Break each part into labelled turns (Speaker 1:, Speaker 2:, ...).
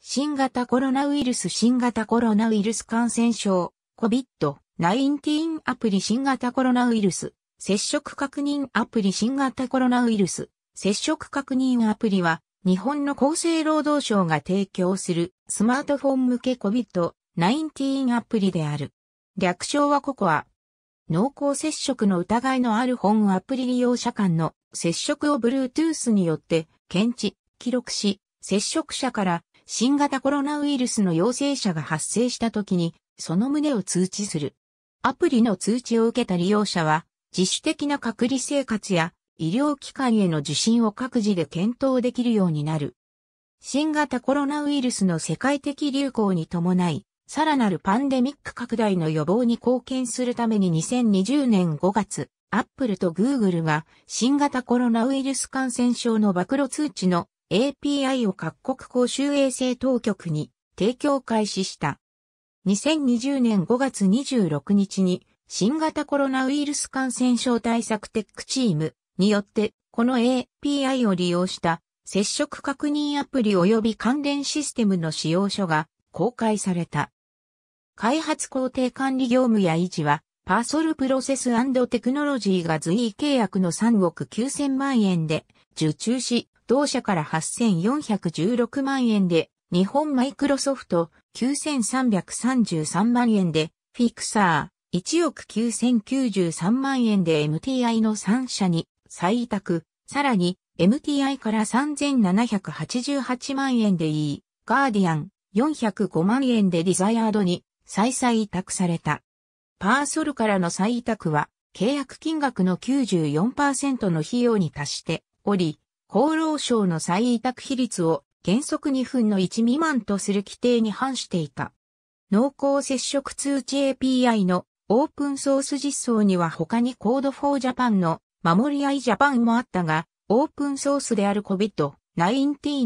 Speaker 1: 新型コロナウイルス新型コロナウイルス感染症 COVID-19 アプリ新型コロナウイルス接触確認アプリ新型コロナウイルス接触確認アプリは日本の厚生労働省が提供するスマートフォン向け COVID-19 アプリである。略称はココア。濃厚接触の疑いのある本アプリ利用者間の接触を Bluetooth によって検知、記録し、接触者から新型コロナウイルスの陽性者が発生した時に、その旨を通知する。アプリの通知を受けた利用者は、自主的な隔離生活や医療機関への受診を各自で検討できるようになる。新型コロナウイルスの世界的流行に伴い、さらなるパンデミック拡大の予防に貢献するために2020年5月、アップルとグーグルが新型コロナウイルス感染症の暴露通知の API を各国公衆衛生当局に提供開始した。2020年5月26日に新型コロナウイルス感染症対策テックチームによってこの API を利用した接触確認アプリ及び関連システムの使用書が公開された。開発工程管理業務や維持はパーソルプロセステクノロジーが随意契約の3億9000万円で受注し、同社から8416万円で、日本マイクロソフト9333万円で、フィクサー1億9093万円で MTI の3社に再委託、さらに MTI から3788万円で E、ガーディアン405万円でディザイアードに再再委託された。パーソルからの再委託は契約金額の94%の費用に達しており、厚労省の再委託比率を原則2分の1未満とする規定に反していた。濃厚接触通知 API のオープンソース実装には他に Code for Japan の守り合い Japan もあったが、オープンソースである COVID-19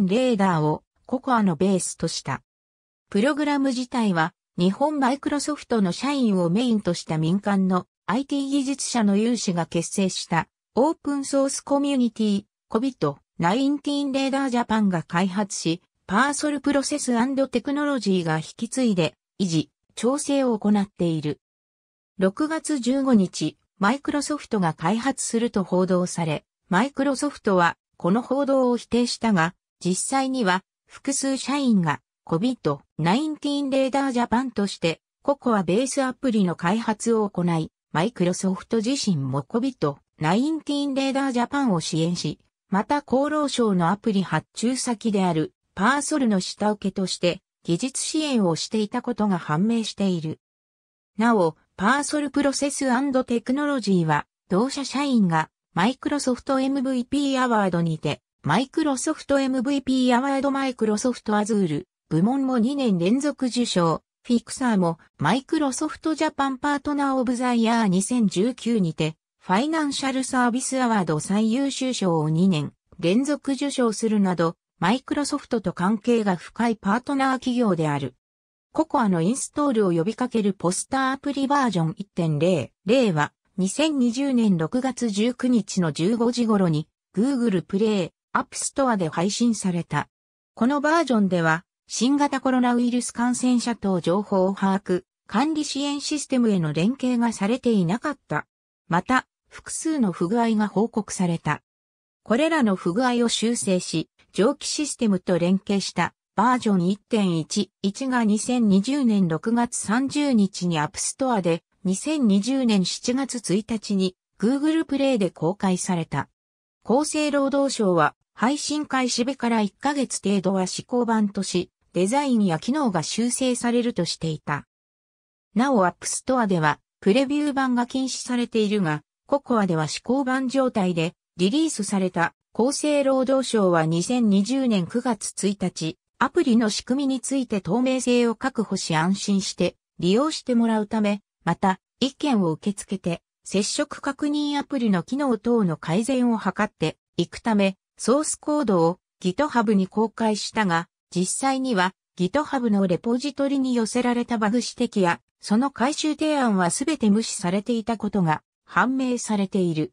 Speaker 1: レーダーをココアのベースとした。プログラム自体は日本マイクロソフトの社員をメインとした民間の IT 技術者の有志が結成したオープンソースコミュニティコビト、ナインティーンレーダージャパンが開発し、パーソルプロセステクノロジーが引き継いで、維持、調整を行っている。6月15日、マイクロソフトが開発すると報道され、マイクロソフトはこの報道を否定したが、実際には複数社員がコビト、ナインティーンレーダージャパンとしてココアベースアプリの開発を行い、マイクロソフト自身もコビト、ナインティーンレーダージャパンを支援し、また厚労省のアプリ発注先であるパーソルの下請けとして技術支援をしていたことが判明している。なお、パーソルプロセステクノロジーは同社社員がマイクロソフト MVP アワードにてマイクロソフト MVP アワードマイクロソフトアズール部門も2年連続受賞。フィクサーもマイクロソフトジャパンパートナーオブザイヤー2019にてファイナンシャルサービスアワード最優秀賞を2年連続受賞するなど、マイクロソフトと関係が深いパートナー企業である。ココアのインストールを呼びかけるポスターアプリバージョン1.0、例は2020年6月19日の15時頃に Google Play App Store で配信された。このバージョンでは新型コロナウイルス感染者等情報を把握、管理支援システムへの連携がされていなかった。また、複数の不具合が報告された。これらの不具合を修正し、蒸気システムと連携したバージョン1.11が2020年6月30日に App Store で2020年7月1日に Google Play で公開された。厚生労働省は配信開始日から1ヶ月程度は試行版とし、デザインや機能が修正されるとしていた。なお App Store ではプレビュー版が禁止されているが、ココアでは試行版状態でリリースされた厚生労働省は2020年9月1日、アプリの仕組みについて透明性を確保し安心して利用してもらうため、また意見を受け付けて接触確認アプリの機能等の改善を図っていくため、ソースコードを GitHub に公開したが、実際には GitHub のレポジトリに寄せられたバグ指摘や、その回収提案はすべて無視されていたことが判明されている。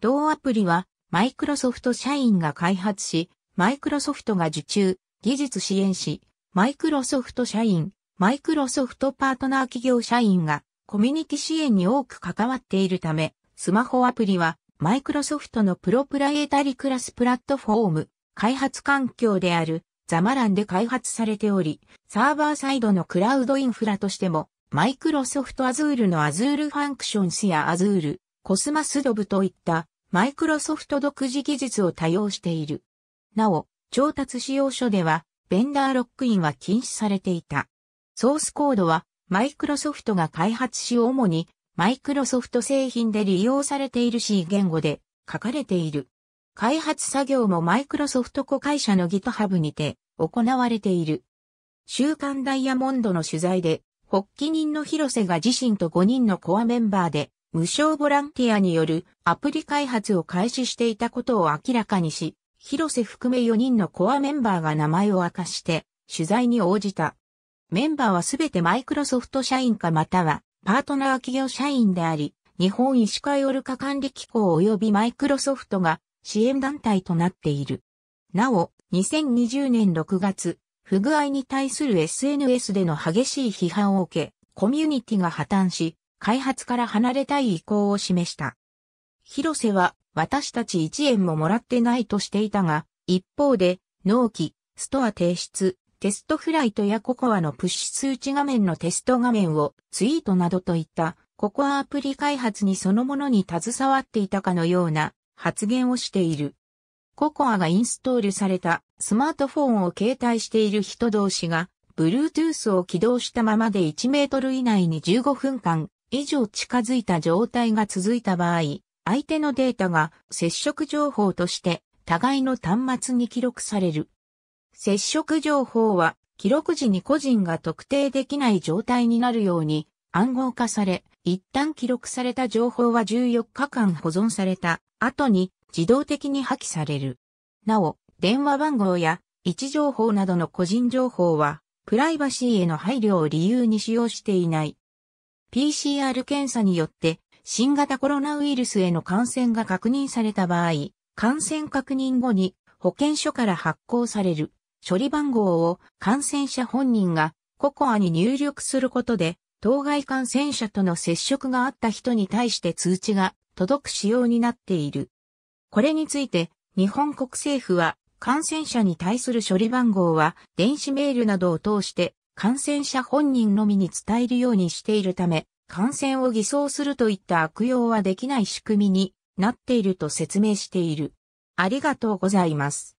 Speaker 1: 同アプリは、マイクロソフト社員が開発し、マイクロソフトが受注、技術支援し、マイクロソフト社員、マイクロソフトパートナー企業社員がコミュニティ支援に多く関わっているため、スマホアプリはマイクロソフトのプロプライエタリクラスプラットフォーム、開発環境であるザマランで開発されており、サーバーサイドのクラウドインフラとしてもマイクロソフト Azure の Azure f u n c t i o n や Azure、スマスドブといったマイクロソフト独自技術を多用している。なお、調達使用書では、ベンダーロックインは禁止されていた。ソースコードは、マイクロソフトが開発し主に、マイクロソフト製品で利用されている C 言語で書かれている。開発作業もマイクロソフト子会社の GitHub にて行われている。週刊ダイヤモンドの取材で、発起人の広瀬が自身と5人のコアメンバーで、無償ボランティアによるアプリ開発を開始していたことを明らかにし、広瀬含め4人のコアメンバーが名前を明かして、取材に応じた。メンバーはすべてマイクロソフト社員かまたは、パートナー企業社員であり、日本医師会オルカ管理機構及びマイクロソフトが支援団体となっている。なお、2020年6月、不具合に対する SNS での激しい批判を受け、コミュニティが破綻し、開発から離れたい意向を示した。広瀬は、私たち1円ももらってないとしていたが、一方で、納期、ストア提出、テストフライトやココアのプッシュ数値画面のテスト画面をツイートなどといった、ココアアプリ開発にそのものに携わっていたかのような発言をしている。ココアがインストールされたスマートフォンを携帯している人同士が、Bluetooth を起動したままで1メートル以内に15分間以上近づいた状態が続いた場合、相手のデータが接触情報として互いの端末に記録される。接触情報は記録時に個人が特定できない状態になるように暗号化され、一旦記録された情報は14日間保存された後に自動的に破棄される。なお、電話番号や位置情報などの個人情報は、プライバシーへの配慮を理由に使用していない。PCR 検査によって、新型コロナウイルスへの感染が確認された場合、感染確認後に保健所から発行される処理番号を感染者本人がココアに入力することで、当該感染者との接触があった人に対して通知が届く仕様になっている。これについて、日本国政府は感染者に対する処理番号は電子メールなどを通して感染者本人のみに伝えるようにしているため、感染を偽装するといった悪用はできない仕組みになっていると説明している。ありがとうございます。